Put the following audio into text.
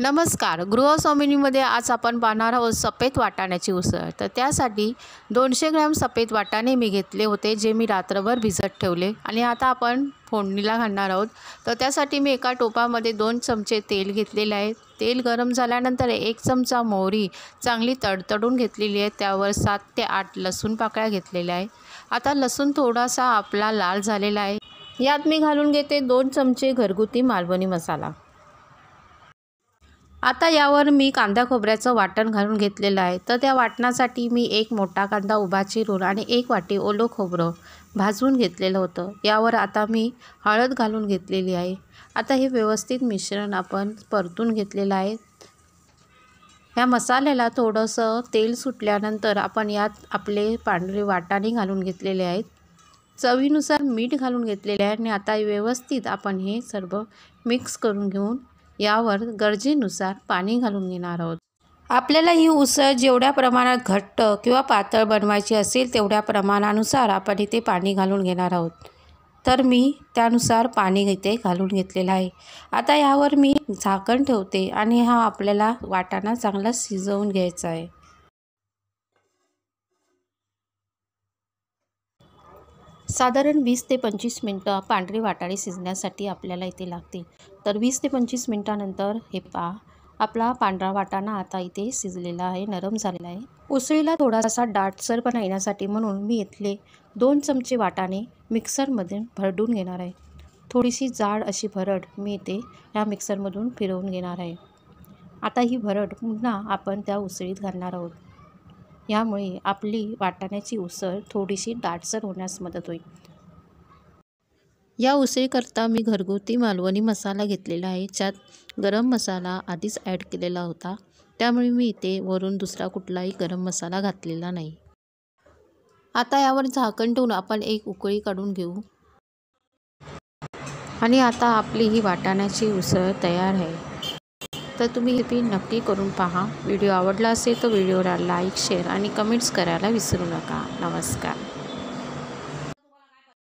नमस्कार गृहस्वामिनीमध्ये आज आपण पाहणार आहोत सफेद वाटाण्याची उसळ तर त्यासाठी दोनशे ग्रॅम सफेद वाटाणे मी घेतले होते जे मी रात्रभर भिजत ठेवले आणि आता आपण फोडणीला घालणार आहोत तर त्यासाठी मी एका टोपामध्ये दोन चमचे तेल घेतलेले आहे तेल गरम झाल्यानंतर एक चमचा मोहरी चांगली तडतडून घेतलेली आहे त्यावर सात ते आठ लसूण पाकळ्या घेतलेल्या आहे आता लसूण थोडासा आपला लाल झालेला आहे यात मी घालून घेते दोन चमचे घरगुती मालवणी मसाला आता यावर मी कांदा खोबऱ्याचं वाटण घालून घेतलेलं आहे तर त्या वाटणासाठी मी एक मोठा कांदा उभा चिरून आणि एक वाटी ओलं खोबरं भाजून घेतलेलं होतं यावर आता मी हळद घालून घेतलेली आहे आता हे व्यवस्थित मिश्रण आपण परतून घेतलेलं आहे ह्या मसाल्याला थोडंसं तेल सुटल्यानंतर आपण यात आपले पांढरे वाटाणे घालून घेतलेले आहेत चवीनुसार मीठ घालून घेतलेले आहे आणि आता व्यवस्थित आपण हे सर्व मिक्स करून घेऊन यावर गरजेनुसार पाणी घालून घेणार आहोत आपल्याला ही उसळ जेवढ्या प्रमाणात घट्ट किंवा पातळ बनवायची असेल तेवढ्या प्रमाणानुसार आपण इथे पाणी घालून घेणार आहोत तर मी त्यानुसार पाणी इथे घालून घेतलेलं आहे आता यावर मी झाकण ठेवते आणि हा आपल्याला वाटाणा चांगला शिजवून घ्यायचा आहे साधारण वीस ते पंचवीस मिनटं पांढरे वाटाणे शिजण्यासाठी आपल्याला इथे लागतील तर वीस ते पंचवीस मिनटानंतर हे पा आपला पांढरा वाटाणा आता इथे शिजलेला आहे नरम झालेला आहे उसळीला थोडासा पण येण्यासाठी म्हणून मी इथले दोन चमचे वाटाणे मिक्सरमध्ये भरडून घेणार आहे थोडीशी जाड अशी भरड मी इथे ह्या मिक्सरमधून फिरवून घेणार आहे आता ही भरड पुन्हा आपण त्या उसळीत घालणार आहोत यामुळे आपली वाटाण्याची उसळ थोडीशी दाटसर होण्यास मदत होईल या उसळीकरता मी घरगुती मालवणी मसाला घेतलेला आहे ज्यात गरम मसाला आधीच ॲड केलेला होता त्यामुळे मी इथे वरून दुसरा कुठलाही गरम मसाला घातलेला नाही आता यावर झाकण ठेवून आपण एक उकळी काढून घेऊ आणि आता आपली ही वाटाण्याची उसळ तयार आहे तर तुम्ही हे नक्की करून पहा व्हिडिओ आवडला असेल तर व्हिडिओला लाईक शेअर आणि कमेंट्स करायला विसरू नका नमस्कार